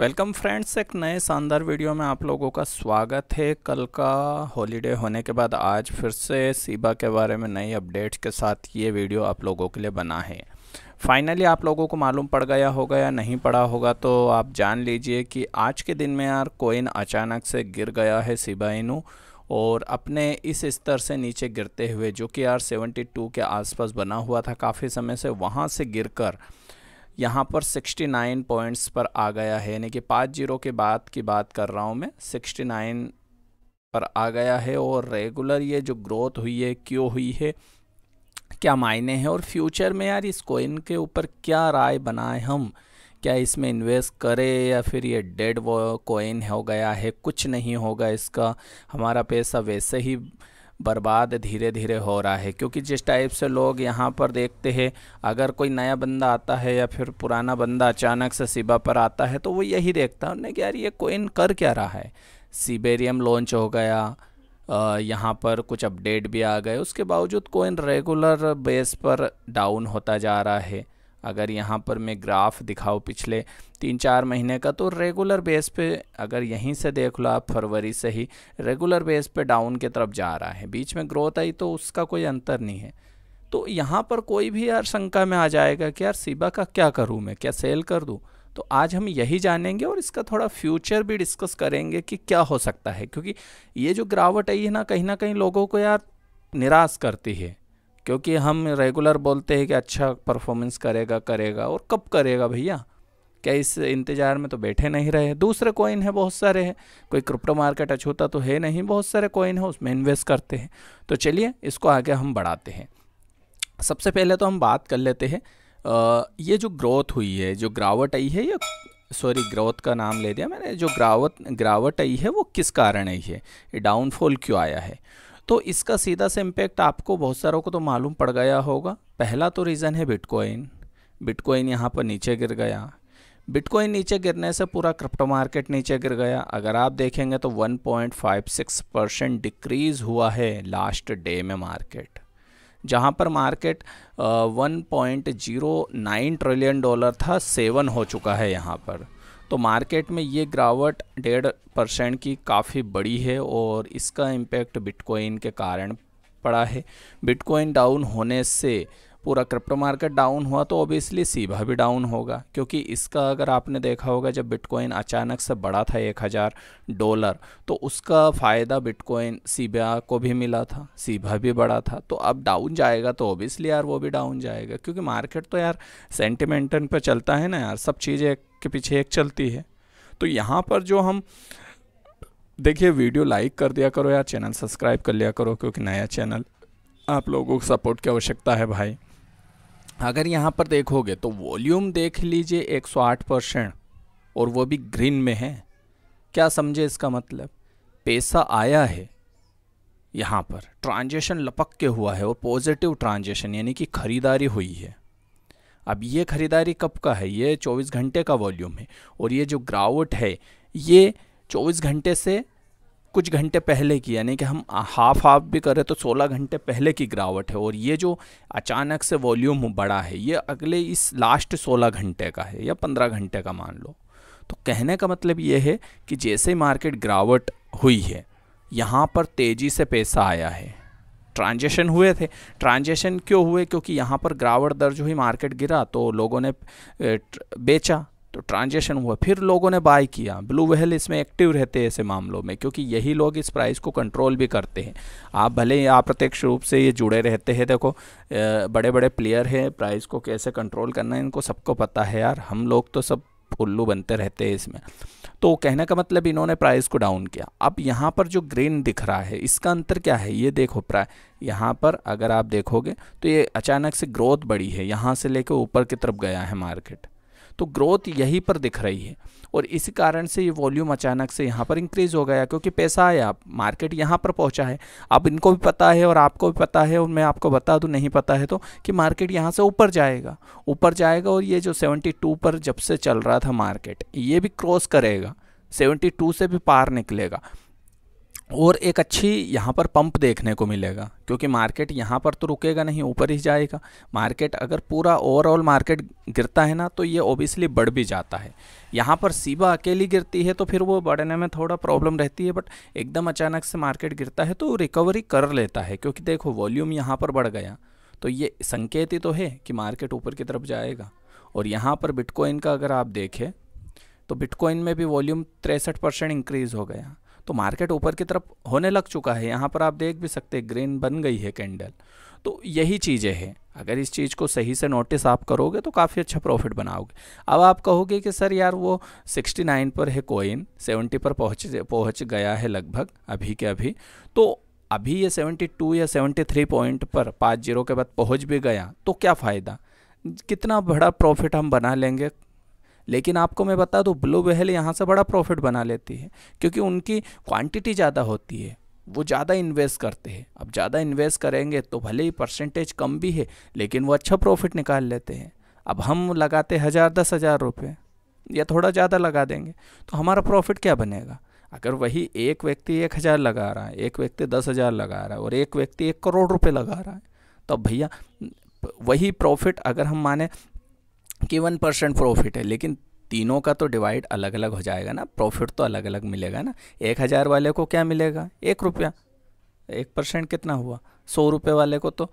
welcome friends एक नए शानदार वीडियो में आप लोगों का स्वागत है कल का हॉलीडे होने के बाद आज फिर से सीबा के बारे में नई अपडेट्स के साथ ये वीडियो आप लोगों के लिए बना है फाइनली आप लोगों को मालूम पड़ गया होगा या नहीं पड़ा होगा तो आप जान लीजिए कि आज के दिन में यार कोइन अचानक से गिर गया है सीबा इनू और अपने इस स्तर से नीचे गिरते हुए जो कि यार सेवेंटी के आसपास बना हुआ था काफ़ी समय से वहाँ से गिर कर यहाँ पर 69 पॉइंट्स पर आ गया है यानी कि पाँच जीरो के बाद की बात कर रहा हूँ मैं 69 पर आ गया है और रेगुलर ये जो ग्रोथ हुई है क्यों हुई है क्या मायने हैं और फ्यूचर में यार इस कोइन के ऊपर क्या राय बनाए हम क्या इसमें इन्वेस्ट करें या फिर ये डेड कोइन हो गया है कुछ नहीं होगा इसका हमारा पैसा वैसे ही बर्बाद धीरे धीरे हो रहा है क्योंकि जिस टाइप से लोग यहाँ पर देखते हैं अगर कोई नया बंदा आता है या फिर पुराना बंदा अचानक से सिबा पर आता है तो वो यही देखता है कि यार ये कोइन कर क्या रहा है सीबेरियम लॉन्च हो गया यहाँ पर कुछ अपडेट भी आ गए उसके बावजूद कोइन रेगुलर बेस पर डाउन होता जा रहा है अगर यहाँ पर मैं ग्राफ दिखाऊँ पिछले तीन चार महीने का तो रेगुलर बेस पे अगर यहीं से देख लो आप फरवरी से ही रेगुलर बेस पे डाउन की तरफ जा रहा है बीच में ग्रोथ आई तो उसका कोई अंतर नहीं है तो यहाँ पर कोई भी यार शंका में आ जाएगा कि यार सिबा का क्या करूँ मैं क्या सेल कर दूँ तो आज हम यही जानेंगे और इसका थोड़ा फ्यूचर भी डिस्कस करेंगे कि क्या हो सकता है क्योंकि ये जो गिरावट आई है ना कहीं ना कहीं लोगों को यार निराश करती है क्योंकि हम रेगुलर बोलते हैं कि अच्छा परफॉर्मेंस करेगा करेगा और कब करेगा भैया क्या इस इंतज़ार में तो बैठे नहीं रहे दूसरे कॉइन है बहुत सारे हैं कोई क्रिप्टो मार्केट अछूता तो है नहीं बहुत सारे कॉइन है उसमें इन्वेस्ट करते हैं तो चलिए इसको आगे हम बढ़ाते हैं सबसे पहले तो हम बात कर लेते हैं ये जो ग्रोथ हुई है जो गिरावट आई है ये सॉरी ग्रोथ का नाम ले दिया मैंने जो गिरावट गिरावट आई है वो किस कारण आई है डाउनफॉल क्यों आया है तो इसका सीधा सा इम्पैक्ट आपको बहुत सारों को तो मालूम पड़ गया होगा पहला तो रीज़न है बिटकॉइन बिटकॉइन यहाँ पर नीचे गिर गया बिटकॉइन नीचे गिरने से पूरा क्रिप्टो मार्केट नीचे गिर गया अगर आप देखेंगे तो 1.56 परसेंट डिक्रीज़ हुआ है लास्ट डे में मार्केट जहाँ पर market one point zero nine trillion dollar था सेवन हो चुका है यहाँ पर तो मार्केट में ये गिरावट डेढ़ परसेंट की काफ़ी बड़ी है और इसका इम्पैक्ट बिटकॉइन के कारण पड़ा है बिटकॉइन डाउन होने से पूरा क्रिप्टो मार्केट डाउन हुआ तो ऑब्वियसली सीबा भी डाउन होगा क्योंकि इसका अगर आपने देखा होगा जब बिटकॉइन अचानक से बढ़ा था एक हज़ार डॉलर तो उसका फ़ायदा बिटकॉइन सीबा को भी मिला था सीबा भी बढ़ा था तो अब डाउन जाएगा तो ऑब्वियसली यार वो भी डाउन जाएगा क्योंकि मार्केट तो यार सेंटिमेंटन पर चलता है ना यार सब चीज़ें एक के पीछे एक चलती है तो यहाँ पर जो हम देखिए वीडियो लाइक कर दिया करो यार चैनल सब्सक्राइब कर लिया करो क्योंकि नया चैनल आप लोगों को सपोर्ट की आवश्यकता है भाई अगर यहाँ पर देखोगे तो वॉल्यूम देख लीजिए 108 परसेंट और वो भी ग्रीन में है क्या समझे इसका मतलब पैसा आया है यहाँ पर ट्रांजेक्शन लपक के हुआ है और पॉजिटिव ट्रांजेक्शन यानी कि ख़रीदारी हुई है अब ये ख़रीदारी कब का है ये 24 घंटे का वॉल्यूम है और ये जो ग्रावट है ये 24 घंटे से कुछ घंटे पहले की यानी कि हम हाफ हाफ भी करें तो 16 घंटे पहले की गिरावट है और ये जो अचानक से वॉल्यूम बढ़ा है ये अगले इस लास्ट 16 घंटे का है या 15 घंटे का मान लो तो कहने का मतलब ये है कि जैसे मार्केट गिरावट हुई है यहाँ पर तेज़ी से पैसा आया है ट्रांजेक्शन हुए थे ट्रांजेक्शन क्यों हुए क्योंकि यहाँ पर गिरावट दर्ज हुई मार्केट गिरा तो लोगों ने बेचा तो ट्रांजेक्शन हुआ फिर लोगों ने बाय किया ब्लू वहल इसमें एक्टिव रहते हैं ऐसे मामलों में क्योंकि यही लोग इस प्राइस को कंट्रोल भी करते हैं आप भले ही अप्रत्यक्ष रूप से ये जुड़े रहते हैं देखो बड़े बड़े प्लेयर हैं प्राइस को कैसे कंट्रोल करना है इनको सबको पता है यार हम लोग तो सब उल्लू बनते रहते हैं इसमें तो कहने का मतलब इन्होंने प्राइस को डाउन किया अब यहाँ पर जो ग्रीन दिख रहा है इसका अंतर क्या है ये देखो प्राय यहाँ पर अगर आप देखोगे तो ये अचानक से ग्रोथ बढ़ी है यहाँ से लेकर ऊपर की तरफ गया है मार्केट तो ग्रोथ यहीं पर दिख रही है और इसी कारण से ये वॉल्यूम अचानक से यहाँ पर इंक्रीज़ हो गया क्योंकि पैसा आया मार्केट यहाँ पर पहुँचा है अब इनको भी पता है और आपको भी पता है और मैं आपको बता दूँ नहीं पता है तो कि मार्केट यहाँ से ऊपर जाएगा ऊपर जाएगा और ये जो 72 पर जब से चल रहा था मार्केट ये भी क्रॉस करेगा 72 से भी पार निकलेगा और एक अच्छी यहाँ पर पंप देखने को मिलेगा क्योंकि मार्केट यहाँ पर तो रुकेगा नहीं ऊपर ही जाएगा मार्केट अगर पूरा ओवरऑल मार्केट गिरता है ना तो ये ओबियसली बढ़ भी जाता है यहाँ पर सीबा अकेली गिरती है तो फिर वो बढ़ने में थोड़ा प्रॉब्लम रहती है बट एकदम अचानक से मार्केट गिरता है तो रिकवरी कर लेता है क्योंकि देखो वॉल्यूम यहाँ पर बढ़ गया तो ये संकेत ही तो है कि मार्केट ऊपर की तरफ जाएगा और यहाँ पर बिटकॉइन का अगर आप देखें तो बिटकॉइन में भी वॉल्यूम तिरसठ परसेंट इंक्रीज़ हो गया तो मार्केट ऊपर की तरफ होने लग चुका है यहाँ पर आप देख भी सकते हैं ग्रीन बन गई है कैंडल तो यही चीज़ें हैं अगर इस चीज़ को सही से नोटिस आप करोगे तो काफ़ी अच्छा प्रॉफिट बनाओगे अब आप कहोगे कि सर यार वो 69 पर है कोइन 70 पर पहुँच पहुँच गया है लगभग अभी के अभी तो अभी ये 72 या 73 पॉइंट पर पाँच जीरो के बाद पहुँच भी गया तो क्या फ़ायदा कितना बड़ा प्रॉफिट हम बना लेंगे लेकिन आपको मैं बता दूँ ब्लू वहल यहाँ से बड़ा प्रॉफिट बना लेती है क्योंकि उनकी क्वांटिटी ज़्यादा होती है वो ज़्यादा इन्वेस्ट करते हैं अब ज़्यादा इन्वेस्ट करेंगे तो भले ही परसेंटेज कम भी है लेकिन वो अच्छा प्रॉफिट निकाल लेते हैं अब हम लगाते हज़ार दस हज़ार रुपये या थोड़ा ज़्यादा लगा देंगे तो हमारा प्रॉफिट क्या बनेगा अगर वही एक व्यक्ति एक हज़ार लगा रहा है एक व्यक्ति दस हज़ार लगा रहा है और एक व्यक्ति एक करोड़ रुपए लगा रहा है तो भैया वही प्रॉफिट अगर हम माने कि वन परसेंट प्रॉफिट है लेकिन तीनों का तो डिवाइड अलग अलग हो जाएगा ना प्रॉफिट तो अलग अलग मिलेगा ना एक हज़ार वाले को क्या मिलेगा एक रुपया एक परसेंट कितना हुआ सौ रुपये वाले को तो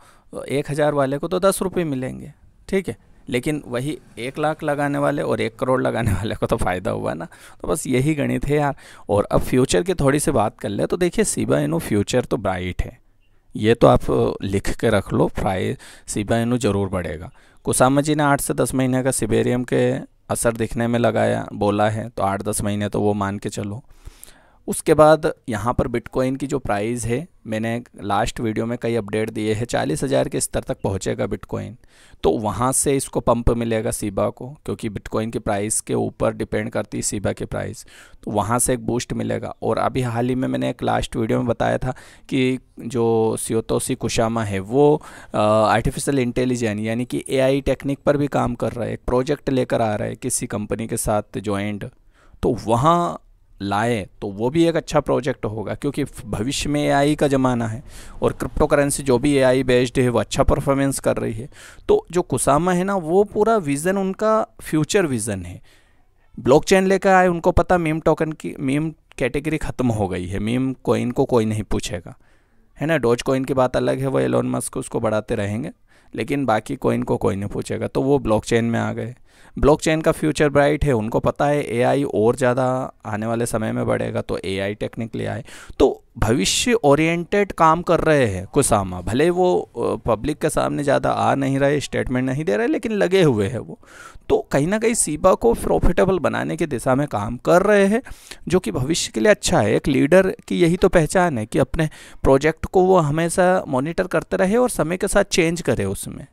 एक हज़ार वाले को तो दस रुपये मिलेंगे ठीक है लेकिन वही एक लाख लगाने वाले और एक करोड़ लगाने वाले को तो फ़ायदा हुआ ना तो बस यही गणित है यार और अब फ्यूचर की थोड़ी सी बात कर ले तो देखिए सीबा इनो फ्यूचर तो ब्राइट है ये तो आप लिख के रख लो प्राइस सीबा इनो ज़रूर बढ़ेगा कुसामा जी ने आठ से दस महीने का सिबेरियम के असर दिखने में लगाया बोला है तो आठ दस महीने तो वो मान के चलो उसके बाद यहाँ पर बिटकॉइन की जो प्राइस है मैंने लास्ट वीडियो में कई अपडेट दिए हैं चालीस हज़ार के स्तर तक पहुँचेगा बिटकॉइन तो वहाँ से इसको पंप मिलेगा सीबा को क्योंकि बिटकॉइन की प्राइस के ऊपर डिपेंड करती है सीबा की प्राइस तो वहाँ से एक बूस्ट मिलेगा और अभी हाल ही में मैंने एक लास्ट वीडियो में बताया था कि जो सियोतोसी कुशामा है वो आर्टिफिशियल इंटेलिजेंट यानी कि ए टेक्निक पर भी काम कर रहा है एक प्रोजेक्ट लेकर आ रहा है किसी कंपनी के साथ ज्वाइंट तो वहाँ लाए तो वो भी एक अच्छा प्रोजेक्ट होगा क्योंकि भविष्य में एआई का ज़माना है और क्रिप्टो करेंसी जो भी एआई बेस्ड है वो अच्छा परफॉर्मेंस कर रही है तो जो कुसामा है ना वो पूरा विज़न उनका फ्यूचर विज़न है ब्लॉकचेन लेकर आए उनको पता मीम टोकन की मीम कैटेगरी ख़त्म हो गई है मीम कोइन को कोई नहीं पूछेगा है ना डोज कोइन की बात अलग है वो एलोन मस्क उसको बढ़ाते रहेंगे लेकिन बाकी कोइन को कोई नहीं पूछेगा तो वो ब्लॉकचेन में आ गए ब्लॉकचेन का फ्यूचर ब्राइट है उनको पता है एआई और ज़्यादा आने वाले समय में बढ़ेगा तो एआई टेक्निकली आए तो भविष्य ओरिएंटेड काम कर रहे हैं कुसामा भले वो पब्लिक के सामने ज़्यादा आ नहीं रहे स्टेटमेंट नहीं दे रहे लेकिन लगे हुए हैं वो तो कहीं ना कहीं सीबा को प्रॉफिटेबल बनाने की दिशा में काम कर रहे हैं जो कि भविष्य के लिए अच्छा है एक लीडर की यही तो पहचान है कि अपने प्रोजेक्ट को वो हमेशा मॉनिटर करते रहे और समय के साथ चेंज करे उसमें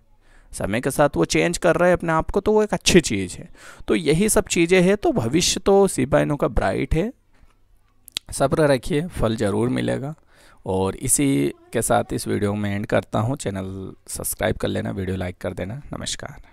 समय के साथ वो चेंज कर रहे हैं अपने आप को तो वो एक अच्छी चीज़ है तो यही सब चीज़ें हैं तो भविष्य तो सीबा का ब्राइट है सब्र रखिए फल ज़रूर मिलेगा और इसी के साथ इस वीडियो में एंड करता हूँ चैनल सब्सक्राइब कर लेना वीडियो लाइक कर देना नमस्कार